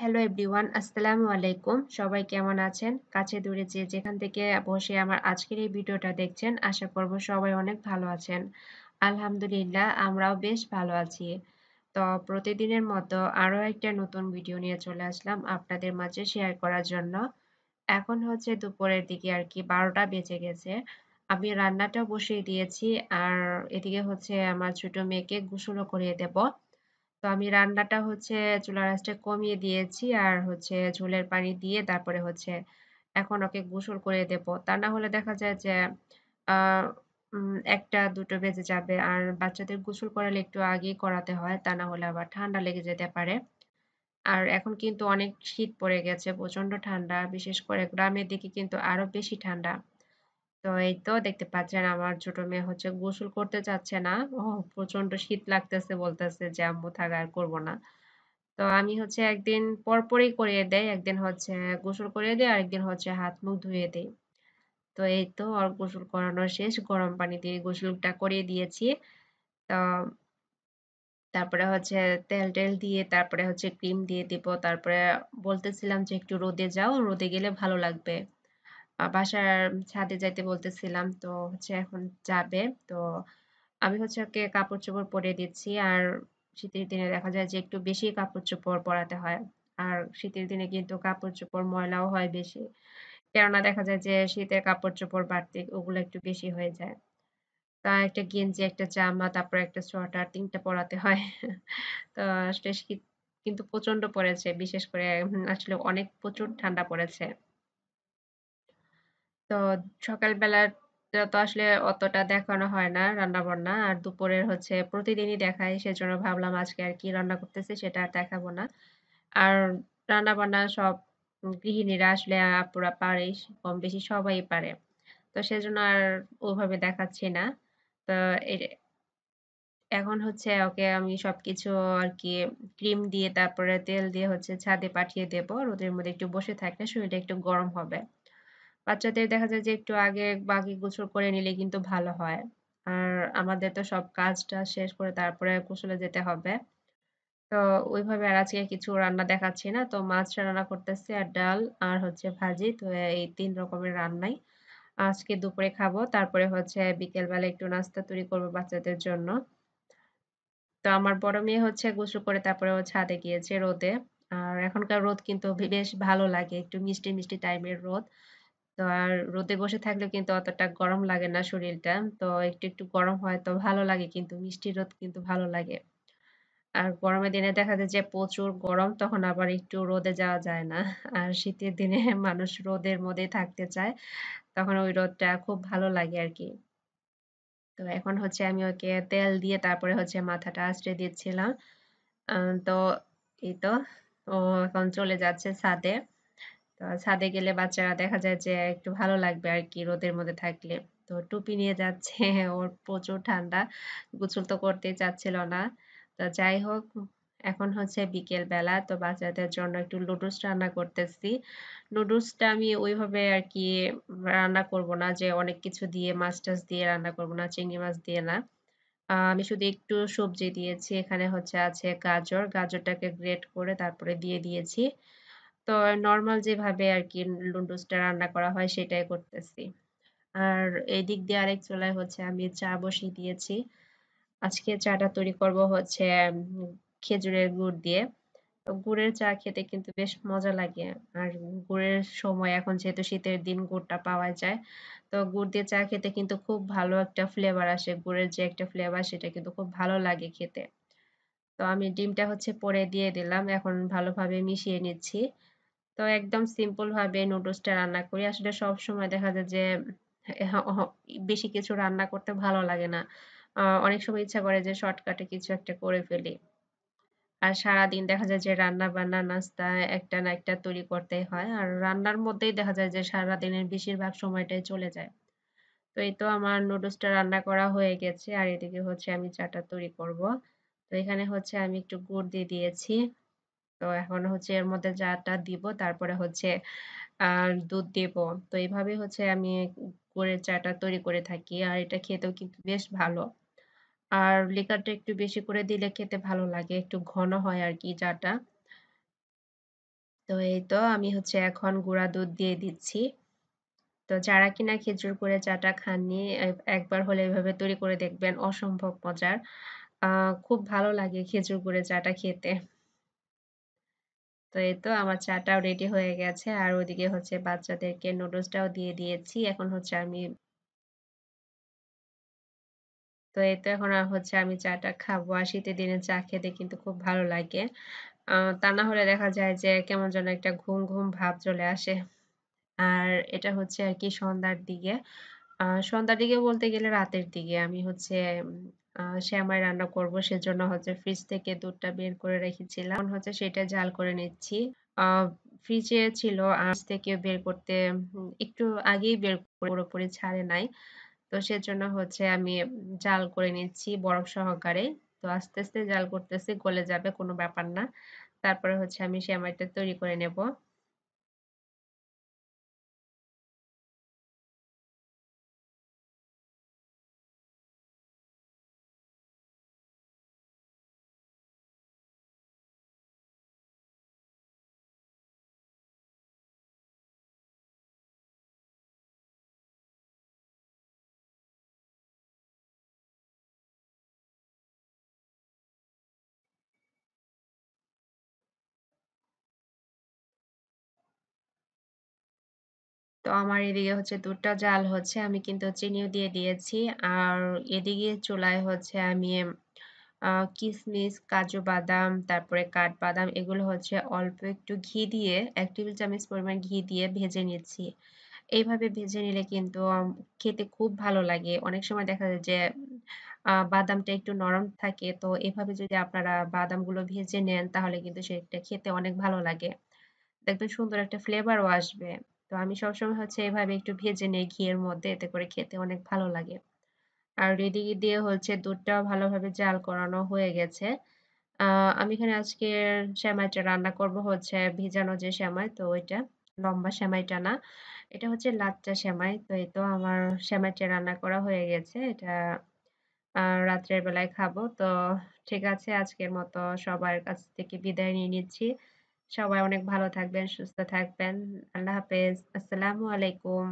Hello everyone আসসালামু আলাইকুম সবাই কেমন আছেন কাছে দূরে যে যেখান থেকে বসে আমার আজকের এই ভিডিওটা দেখছেন আশা করব সবাই অনেক ভালো আছেন আলহামদুলিল্লাহ আমরাও বেশ ভালো আছি তো প্রতিদিনের মতো আরও একটা নতুন ভিডিও নিয়ে চলে আসলাম আপনাদের মাঝে শেয়ার করার জন্য এখন হচ্ছে দুপুরের দিকে আর কি বারোটা বেজে গেছে আমি রান্নাটা বসিয়ে দিয়েছি আর এদিকে হচ্ছে আমার ছোট মেয়েকে গোসলও করিয়ে দেবো তো আমি রান্নাটা হচ্ছে চুলার আঁচটা কমিয়ে দিয়েছি আর হচ্ছে ঝোলের পানি দিয়ে তারপরে হচ্ছে এখন ওকে গোসল করে দেব তা না হলে দেখা যায় যে একটা দুটো বেজে যাবে আর বাচ্চাদের গোসল করালে একটু আগেই করাতে হয় তা না হলে আবার ঠান্ডা লেগে যেতে পারে আর এখন কিন্তু অনেক শীত পড়ে গেছে প্রচন্ড ঠান্ডা বিশেষ করে গ্রামের দিকে কিন্তু আরো বেশি ঠান্ডা তো এই তো দেখতে পাচ্ছেন আমার ছোট মেয়ে হচ্ছে গোসল করতে চাচ্ছে না ও প্রচন্ড শীত লাগতেছে বলতেছে যে আম্মু থাকা আর করবো না তো আমি হচ্ছে একদিন পরপরই করিয়ে দেয় একদিন হচ্ছে গোসল করিয়ে দেয় আরেকদিন হচ্ছে হাত মুখ ধুয়ে দেয় তো এই তো আর গোসল করানো শেষ গরম পানি দিয়ে গোসলটা করিয়ে দিয়েছি তো তারপরে হচ্ছে তেল টেল দিয়ে তারপরে হচ্ছে ক্রিম দিয়ে দিব তারপরে বলতেছিলাম যে একটু রোদে যাও রোদে গেলে ভালো লাগবে বাসার ছাদে যাইতে বলতেছিলাম তো হচ্ছে এখন যাবে তো আমি হচ্ছে ওকে কাপড় চোপড় পরিয়ে দিচ্ছি আর শীতের দিনে দেখা যায় যে একটু বেশি কাপড় চোপড় পরাতে হয় আর শীতের দিনে কিন্তু কাপড় চোপড় ময়লাও হয় বেশি কেননা দেখা যায় যে শীতের কাপড় চোপড় বাড়তে ওগুলো একটু বেশি হয়ে যায় তা একটা গেঞ্জি একটা জামা তারপর একটা সোয়েটার তিনটা পরাতে হয় তো আসলে শীত কিন্তু প্রচন্ড পড়েছে বিশেষ করে আসলে অনেক প্রচুর ঠান্ডা পড়েছে তো সকালবেলা তো আসলে অতটা দেখানো হয় না রান্নাবান্না। আর দুপুরের হচ্ছে প্রতিদিনই দেখায়। সেজন্য ভাবলাম আজকে আর কি রান্না করতেছি সেটা আর দেখাবো না। আর রান্নাবান্না সব গৃহিণীরা আসলে আপুরা পারে। কম বেশি সবাই পারে। তো সেজন্য আর ওভাবে দেখাচ্ছি না। তো এখন হচ্ছে ওকে আমি সবকিছু আর কি ক্রিম দিয়ে তারপরে তেল দিয়ে হচ্ছে ছাদে পাঠিয়ে দেব। রোদের মধ্যে একটু বসে থাকলে শরীরটা একটু গরম হবে। বাচ্চাদের দেখা যায় যে একটু আগে বাকি গোসল করে নিলে কিন্তু ভালো হয় আর আমাদের তো সব কাজটা শেষ করে তারপরে গোসলে যেতে হবে তো ওইভাবে আর আজকে কিছু রান্না দেখাচ্ছি না তো মাছ রান্না করতেছি আর ডাল আর হচ্ছে ভাজি তো এই তিন রকমের রান্নাই আজকে দুপুরে খাবো তারপরে হচ্ছে বিকেল বেলা একটু নাস্তা তৈরি করবো বাচ্চাদের জন্য তো আমার বড় মেয়ে হচ্ছে গোসল করে তারপরে ও ছাদে গিয়েছে রোদে আর এখনকার রোদ কিন্তু বেশ ভালো লাগে একটু মিষ্টি মিষ্টি টাইমের রোদ তো আর রোদে বসে থাকলে কিন্তু অতটা গরম লাগে না শরীরটা তো একটু একটু গরম হয় তো ভালো লাগে কিন্তু মিষ্টি রোদ কিন্তু ভালো লাগে আর গরমের দিনে দেখা যায় যে প্রচুর গরম তখন আবার একটু রোদে যাওয়া যায় না আর শীতের দিনে মানুষ রোদের মধ্যেই থাকতে চায় তখন ওই রোদটা খুব ভালো লাগে আর কি তো এখন হচ্ছে আমি ওকে তেল দিয়ে তারপরে হচ্ছে মাথাটা আশ্রে দিচ্ছিলাম আহ তো এই তো ও এখন চলে যাচ্ছে ছাদে ছাদে গেলে বাচ্চারা দেখা যায় যে একটু ভালো লাগবে আর কি রোদের মধ্যে থাকলে তো টুপি নিয়ে যাচ্ছে ওর প্রচুর ঠান্ডা গোসল তো করতে চাচ্ছিল না তো যাই হোক এখন হচ্ছে বিকেল বেলা তো বাচ্চাদের জন্য একটু নুডলস রান্না করতেছি নুডলসটা আমি ওইভাবে আর কি রান্না করব না যে অনেক কিছু দিয়ে মাছ টাছ দিয়ে রান্না করব না চিংড়ি মাছ দিয়ে না আমি শুধু একটু সবজি দিয়েছি এখানে হচ্ছে আছে গাজর গাজরটাকে গ্রেট করে তারপরে দিয়ে দিয়েছি তো নর্মাল যেভাবে আর কি নুডলসটা রান্না করা হয় সেটাই করতেছি আর এদিক দিয়ে আরেক চুলায় হচ্ছে আমি চা বসিয়ে দিয়েছি আজকে চাটা তৈরি করব হচ্ছে খেজুরের গুড় দিয়ে গুড়ের চা খেতে কিন্তু বেশ মজা লাগে আর গুড়ের সময় এখন যেহেতু শীতের দিন গুড়টা পাওয়া যায় তো গুড় দিয়ে চা খেতে কিন্তু খুব ভালো একটা ফ্লেভার আসে গুড়ের যে একটা ফ্লেভার সেটা কিন্তু খুব ভালো লাগে খেতে তো আমি ডিমটা হচ্ছে পরে দিয়ে দিলাম এখন ভালোভাবে মিশিয়ে নিচ্ছি তো একদম সিম্পল ভাবে নুডলসটা রান্না করি আসলে সব সময় দেখা যায় যে বেশি কিছু রান্না করতে ভালো লাগে না আহ, অনেক সময় ইচ্ছা করে যে শর্টকাটে কিছু একটা করে ফেলি আর সারাদিন দেখা যায় যে রান্না বান্না নাস্তা একটা না একটা তৈরি করতেই হয় আর রান্নার মধ্যেই দেখা যায় যে সারাদিনের বেশিরভাগ সময়টাই চলে যায় তো এই তো আমার নুডলসটা রান্না করা হয়ে গেছে আর এদিকে হচ্ছে আমি চাটা তৈরি করব তো এখানে হচ্ছে আমি একটু গুড় দিয়ে দিয়েছি তো এখন হচ্ছে এর মধ্যে চাটা দিব তারপরে হচ্ছে আর দুধ দেব তো এইভাবে হচ্ছে আমি গুড়ের চাটা তৈরি করে থাকি আর এটা খেতেও কিন্তু বেশ ভালো আর লিকারটা একটু বেশি করে দিলে খেতে ভালো লাগে একটু ঘন হয় আর কি চাটা তো এই তো আমি হচ্ছে এখন গুঁড়া দুধ দিয়ে দিচ্ছি তো যারা কিনা খেজুর গুড়ের চাটা খাননি একবার হলে এভাবে তৈরি করে দেখবেন অসম্ভব মজার খুব ভালো লাগে খেজুর গুড়ের চাটা খেতে তো এই তো আমার চাটাও রেডি হয়ে গেছে আর ওদিকে হচ্ছে বাচ্চাদেরকে নুডলসটাও দিয়ে দিয়েছি এখন হচ্ছে আমি তো এই তো এখন আর হচ্ছে আমি চাটা খাবো আর শীতের দিনে চা খেতে কিন্তু খুব ভালো লাগে তা না হলে দেখা যায় যে কেমন যেন একটা ঘুম ঘুম ভাব চলে আসে আর এটা হচ্ছে আর কি সন্ধ্যার দিকে সন্ধ্যার দিকে বলতে গেলে রাতের দিকে আমি হচ্ছে আমার রান্না করব সেজন্য হচ্ছে ফ্রিজ থেকে দুধটা বের করে রেখেছিলাম হচ্ছে সেটা জাল করে নিচ্ছি ফ্রিজে ছিল আজ থেকে বের করতে একটু আগেই বের পুরোপুরি ছাড়ে নাই তো সেজন্য হচ্ছে আমি জাল করে নিচ্ছি বরফ সহকারে তো আস্তে আস্তে জাল করতেছি গলে যাবে কোনো ব্যাপার না তারপরে হচ্ছে আমি শ্যামাইটা তৈরি করে নেব তো আমার এদিকে হচ্ছে দুটা জাল হচ্ছে আমি কিন্তু চিনিও দিয়ে দিয়েছি আর এদিকে চুলায় হচ্ছে আমি কিশমিশ কাজু বাদাম তারপরে কাঠবাদাম এগুলো হচ্ছে অল্প একটু ঘি দিয়ে এক টেবিল চামচ পরিমাণ ঘি দিয়ে ভেজে নিচ্ছি এইভাবে ভেজে নিলে কিন্তু খেতে খুব ভালো লাগে অনেক সময় দেখা যায় যে বাদামটা একটু নরম থাকে তো এভাবে যদি আপনারা বাদামগুলো ভেজে নেন তাহলে কিন্তু সেটা খেতে অনেক ভালো লাগে দেখবেন সুন্দর একটা ফ্লেভারও আসবে তো আমি সবসময় হচ্ছে এভাবে একটু ভেজে নেই ঘিয়ের মধ্যে এতে করে খেতে অনেক ভালো লাগে আর রেডি দিয়ে হচ্ছে দুধটাও ভালোভাবে জাল করানো হয়ে গেছে আমি এখানে আজকে সেমাইটা রান্না করব হচ্ছে ভিজানো যে সেমাই তো ওইটা লম্বা সেমাইটা না এটা হচ্ছে লাচ্চা সেমাই তো এই তো আমার সেমাইটা রান্না করা হয়ে গেছে এটা রাত্রের বেলায় খাবো তো ঠিক আছে আজকের মতো সবার কাছ থেকে বিদায় নিয়ে নিচ্ছি সবাই অনেক ভালো থাকবেন সুস্থ থাকবেন আল্লাহ হাফেজ আসসালামু আলাইকুম